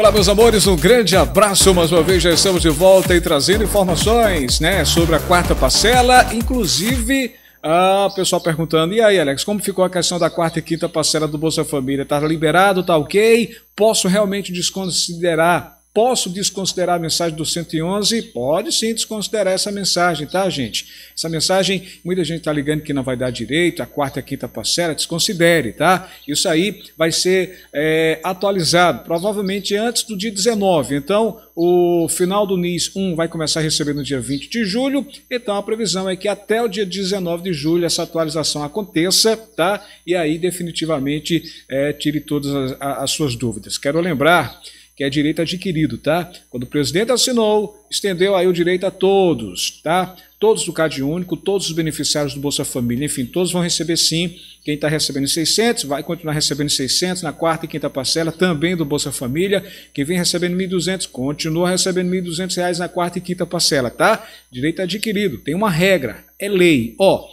Olá, meus amores, um grande abraço. Mais uma vez já estamos de volta e trazendo informações né, sobre a quarta parcela, inclusive. Ah, o pessoal perguntando, e aí Alex, como ficou a questão da quarta e quinta parcela do Bolsa Família? Tá liberado, tá ok? Posso realmente desconsiderar Posso desconsiderar a mensagem do 111? Pode sim desconsiderar essa mensagem, tá, gente? Essa mensagem, muita gente está ligando que não vai dar direito, a quarta e a quinta parcela, desconsidere, tá? Isso aí vai ser é, atualizado, provavelmente antes do dia 19. Então, o final do NIS 1 vai começar a receber no dia 20 de julho, então a previsão é que até o dia 19 de julho essa atualização aconteça, tá? E aí definitivamente é, tire todas as, as suas dúvidas. Quero lembrar que é direito adquirido, tá? Quando o presidente assinou, estendeu aí o direito a todos, tá? Todos do Cade Único, todos os beneficiários do Bolsa Família, enfim, todos vão receber sim. Quem está recebendo 600 vai continuar recebendo 600 na quarta e quinta parcela também do Bolsa Família. Quem vem recebendo 1.200 continua recebendo 1.200 reais na quarta e quinta parcela, tá? Direito adquirido. Tem uma regra, é lei. Ó,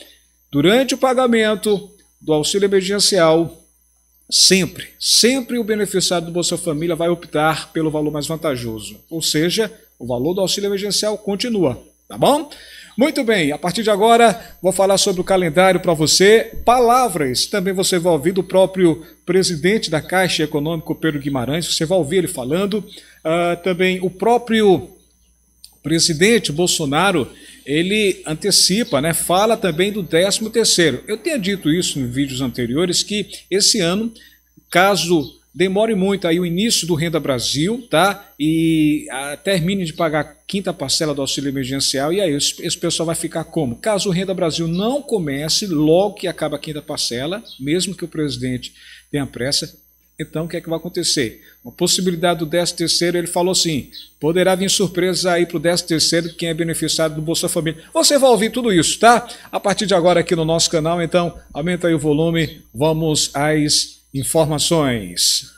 durante o pagamento do auxílio emergencial, Sempre, sempre o beneficiário do Bolsa Família vai optar pelo valor mais vantajoso, ou seja, o valor do auxílio emergencial continua, tá bom? Muito bem, a partir de agora vou falar sobre o calendário para você, palavras, também você vai ouvir do próprio presidente da Caixa Econômica Pedro Guimarães, você vai ouvir ele falando, uh, também o próprio presidente Bolsonaro, ele antecipa, né, fala também do 13 terceiro. Eu tinha dito isso em vídeos anteriores que esse ano, caso demore muito aí o início do Renda Brasil, tá? E a, ah, termine de pagar a quinta parcela do auxílio emergencial e aí esse, esse pessoal vai ficar como? Caso o Renda Brasil não comece logo que acaba a quinta parcela, mesmo que o presidente tenha pressa, então, o que é que vai acontecer? Uma possibilidade do 13 terceiro, ele falou assim, poderá vir surpresa aí para o 13 terceiro, quem é beneficiado do Bolsa Família. Você vai ouvir tudo isso, tá? A partir de agora aqui no nosso canal, então, aumenta aí o volume, vamos às informações.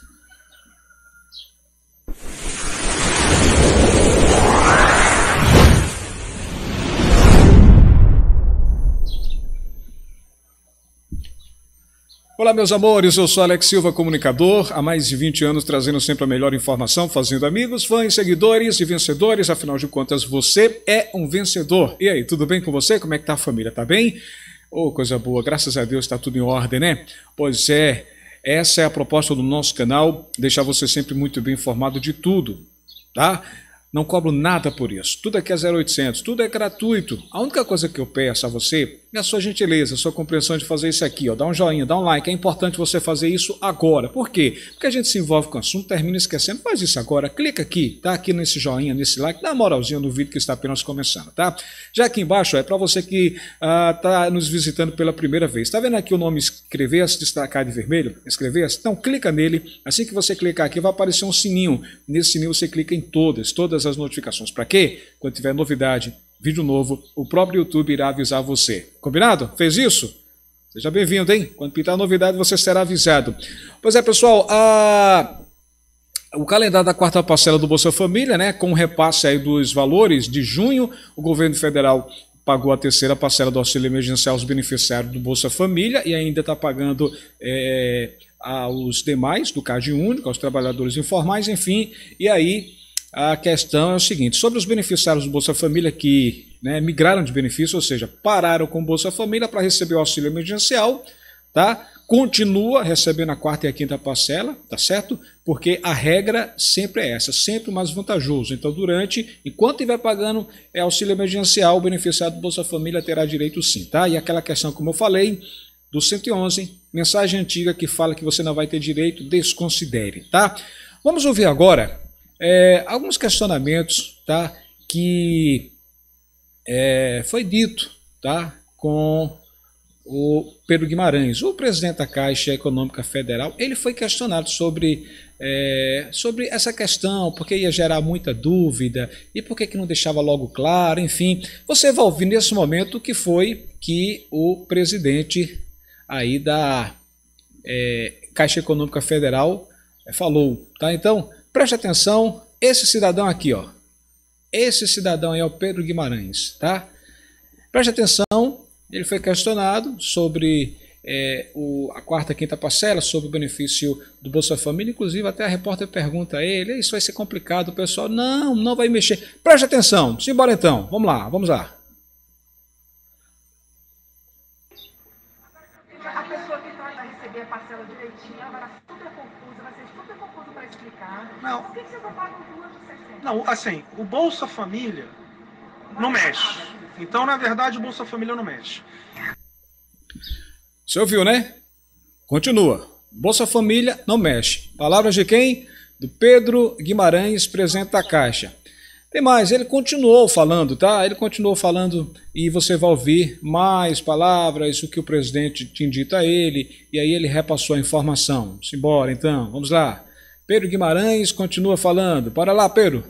Olá, meus amores, eu sou Alex Silva, comunicador, há mais de 20 anos trazendo sempre a melhor informação, fazendo amigos, fãs, seguidores e vencedores, afinal de contas, você é um vencedor. E aí, tudo bem com você? Como é que tá a família? Tá bem? Ô, oh, coisa boa, graças a Deus está tudo em ordem, né? Pois é, essa é a proposta do nosso canal, deixar você sempre muito bem informado de tudo, tá? Não cobro nada por isso, tudo aqui é 0800, tudo é gratuito. A única coisa que eu peço a você minha sua gentileza, sua compreensão de fazer isso aqui, ó, dá um joinha, dá um like, é importante você fazer isso agora. Por quê? Porque a gente se envolve com o assunto, termina esquecendo, faz isso agora, clica aqui, tá aqui nesse joinha, nesse like, dá uma moralzinha no vídeo que está apenas começando, tá? Já aqui embaixo ó, é para você que está ah, nos visitando pela primeira vez. Está vendo aqui o nome inscrever-se, destacar de vermelho? Inscrever-se? Então clica nele, assim que você clicar aqui vai aparecer um sininho, nesse sininho você clica em todas, todas as notificações. Para quê? Quando tiver novidade, vídeo novo, o próprio YouTube irá avisar você. Combinado? Fez isso? Seja bem-vindo, hein? Quando pintar novidade, você será avisado. Pois é, pessoal, a... o calendário da quarta parcela do Bolsa Família, né, com o repasse aí dos valores de junho, o governo federal pagou a terceira parcela do auxílio emergencial aos beneficiários do Bolsa Família e ainda está pagando é, aos demais do Cade Único, aos trabalhadores informais, enfim. E aí a questão é o seguinte: sobre os beneficiários do Bolsa Família que né, migraram de benefício, ou seja, pararam com o Bolsa Família para receber o auxílio emergencial, tá? Continua recebendo a quarta e a quinta parcela, tá certo? Porque a regra sempre é essa, sempre o mais vantajoso. Então, durante, enquanto estiver pagando é auxílio emergencial, o beneficiário do Bolsa Família terá direito sim, tá? E aquela questão, como eu falei, do 111, mensagem antiga que fala que você não vai ter direito, desconsidere, tá? Vamos ouvir agora é, alguns questionamentos tá, que é, foi dito tá, com o Pedro Guimarães. O presidente da Caixa Econômica Federal ele foi questionado sobre, é, sobre essa questão, porque ia gerar muita dúvida e por que, que não deixava logo claro, enfim. Você vai ouvir nesse momento o que foi que o presidente aí da é, Caixa Econômica Federal é, falou. Tá? Então, Preste atenção, esse cidadão aqui, ó. Esse cidadão aí é o Pedro Guimarães, tá? Preste atenção, ele foi questionado sobre é, o, a quarta, e quinta parcela, sobre o benefício do Bolsa Família. Inclusive, até a repórter pergunta a ele: isso vai ser complicado, o pessoal. Não, não vai mexer. Preste atenção, simbora então, vamos lá, vamos lá. receber a parcela direitinho, ela vai super confusa, vai ser super confuso para explicar. Não. Por que, que vocês não pagam o ano Não, assim, o Bolsa Família não, não mexe. É então, na verdade, o Bolsa Família não mexe. Você ouviu, né? Continua. Bolsa Família não mexe. Palavras de quem? Do Pedro Guimarães, presente da Caixa. Tem mais, ele continuou falando, tá? Ele continuou falando e você vai ouvir mais palavras, o que o presidente tinha dito a ele, e aí ele repassou a informação. Simbora então, vamos lá. Pedro Guimarães continua falando. Para lá, Pedro.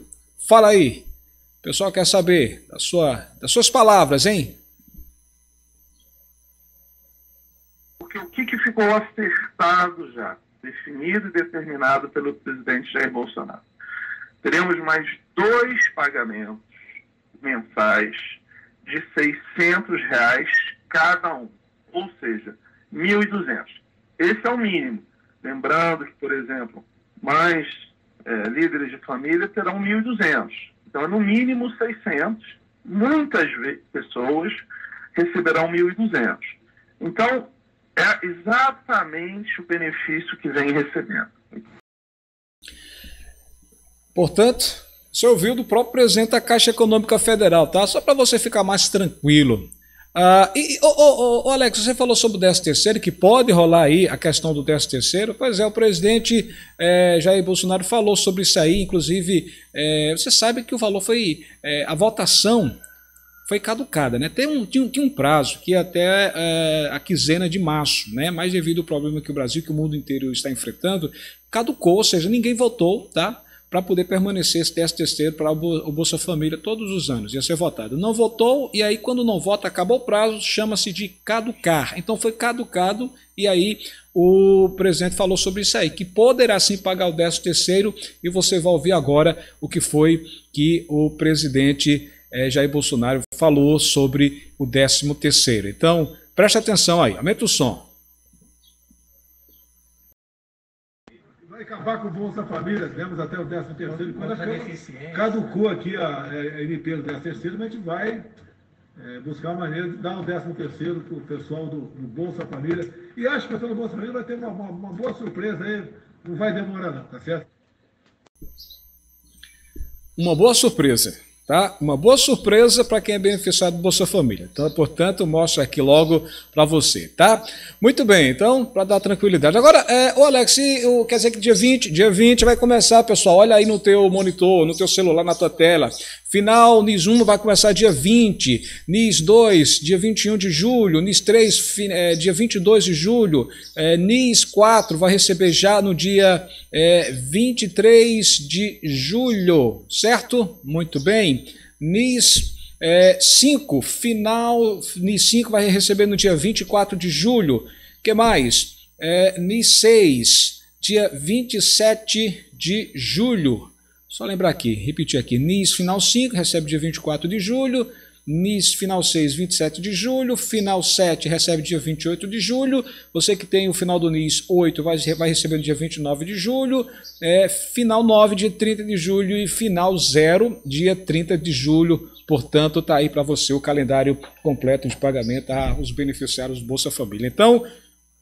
Fala aí. O pessoal quer saber da sua, das suas palavras, hein? Porque o que, que ficou acertado já, definido e determinado pelo presidente Jair Bolsonaro? Teremos mais dois pagamentos mensais de 600 reais cada um, ou seja, 1.200. Esse é o mínimo. Lembrando que, por exemplo, mais é, líderes de família terão 1.200. Então, é no mínimo 600. Muitas pessoas receberão 1.200. Então, é exatamente o benefício que vem recebendo. Portanto, você ouviu do próprio presidente da Caixa Econômica Federal, tá? Só para você ficar mais tranquilo. Ah, e, oh, oh, oh, Alex, você falou sobre o 13 terceiro, que pode rolar aí a questão do 13 terceiro. Pois é, o presidente eh, Jair Bolsonaro falou sobre isso aí, inclusive, eh, você sabe que o valor foi, eh, a votação foi caducada, né? Tem um, tinha, tinha um prazo que até a quinzena de março, né? Mas devido ao problema que o Brasil, que o mundo inteiro está enfrentando, caducou, ou seja, ninguém votou, tá? para poder permanecer esse décimo terceiro para o Bolsa Família todos os anos. Ia ser votado. Não votou, e aí, quando não vota, acabou o prazo, chama-se de caducar. Então foi caducado, e aí o presidente falou sobre isso aí, que poderá sim pagar o 13 terceiro, e você vai ouvir agora o que foi que o presidente eh, Jair Bolsonaro falou sobre o 13 terceiro. Então, preste atenção aí, aumenta o som. acabar com o Bolsa Família, demos até o 13 terceiro, quando caducou aqui a, a MP do 13 terceiro, mas a gente vai é, buscar uma maneira de dar um 13 terceiro para o pessoal do, do, Bolsa Família. E acho que o pessoal do Bolsa Família vai ter uma, uma, uma boa surpresa aí, não vai demorar não, tá certo? Uma boa surpresa. Tá? Uma boa surpresa para quem é beneficiado do Bolsa Família. Então, portanto, mostro aqui logo para você, tá? Muito bem, então, para dar tranquilidade. Agora, é, o Alex, o, quer dizer que dia 20, dia 20 vai começar, pessoal. Olha aí no teu monitor, no teu celular, na tua tela. Final NIS 1 vai começar dia 20, NIS 2 dia 21 de julho, NIS 3 é, dia 22 de julho, é, NIS 4 vai receber já no dia é, 23 de julho, certo? Muito bem. NIS 5, é, final, NIS 5 vai receber no dia 24 de julho. O que mais? É, NIS 6, dia 27 de julho. Só lembrar aqui, repetir aqui, NIS final 5 recebe dia 24 de julho, NIS final 6, 27 de julho, final 7 recebe dia 28 de julho, você que tem o final do NIS 8 vai, vai receber no dia 29 de julho, é, final 9 dia 30 de julho e final 0 dia 30 de julho, portanto está aí para você o calendário completo de pagamento aos tá? beneficiários do Bolsa Família. Então,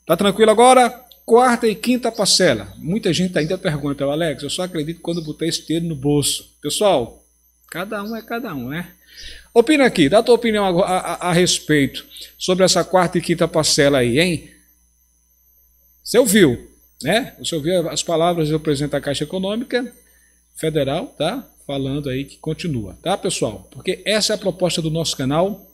está tranquilo agora? quarta e quinta parcela. Muita gente ainda pergunta, Alex, eu só acredito quando botei esse dinheiro no bolso. Pessoal, cada um é cada um, né? Opina aqui, dá a tua opinião a, a, a respeito sobre essa quarta e quinta parcela aí, hein? Você ouviu, né? Você ouviu as palavras do presidente da Caixa Econômica Federal, tá? Falando aí que continua, tá, pessoal? Porque essa é a proposta do nosso canal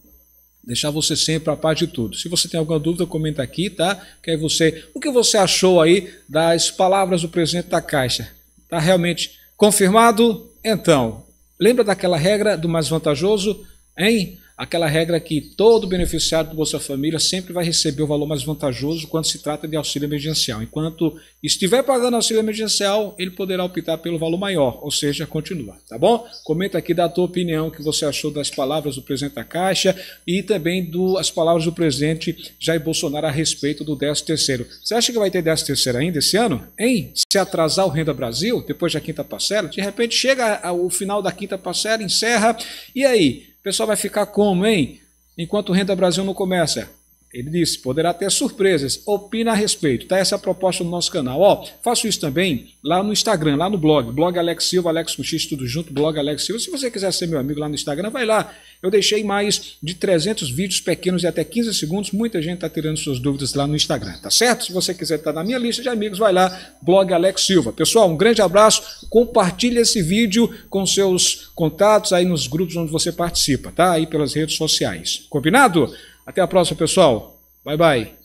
deixar você sempre a par de tudo. Se você tem alguma dúvida, comenta aqui, tá? Que aí você, o que você achou aí das palavras do presidente da Caixa? Tá realmente confirmado? Então, lembra daquela regra do mais vantajoso? Hein? Aquela regra que todo beneficiário do Bolsa Família sempre vai receber o valor mais vantajoso quando se trata de auxílio emergencial. Enquanto estiver pagando auxílio emergencial, ele poderá optar pelo valor maior, ou seja, continua, tá bom? Comenta aqui da tua opinião, o que você achou das palavras do presidente da Caixa e também do, as palavras do presidente Jair Bolsonaro a respeito do 13 terceiro Você acha que vai ter 13 terceiro ainda esse ano? Hein? Se atrasar o Renda Brasil, depois da quinta parcela, de repente chega ao final da quinta parcela, encerra, e aí? O pessoal vai ficar como, hein? Enquanto o Renda Brasil não começa. Ele disse: poderá ter surpresas. Opina a respeito. Tá essa é a proposta do nosso canal. Ó, faço isso também lá no Instagram, lá no blog, blog Alex Silva, Alex com X tudo junto, blog Alex Silva. Se você quiser ser meu amigo lá no Instagram, vai lá. Eu deixei mais de 300 vídeos pequenos e até 15 segundos. Muita gente tá tirando suas dúvidas lá no Instagram, tá certo? Se você quiser estar tá na minha lista de amigos, vai lá, blog Alex Silva. Pessoal, um grande abraço. Compartilhe esse vídeo com seus contatos aí nos grupos onde você participa, tá? Aí pelas redes sociais. Combinado? Até a próxima, pessoal. Bye, bye.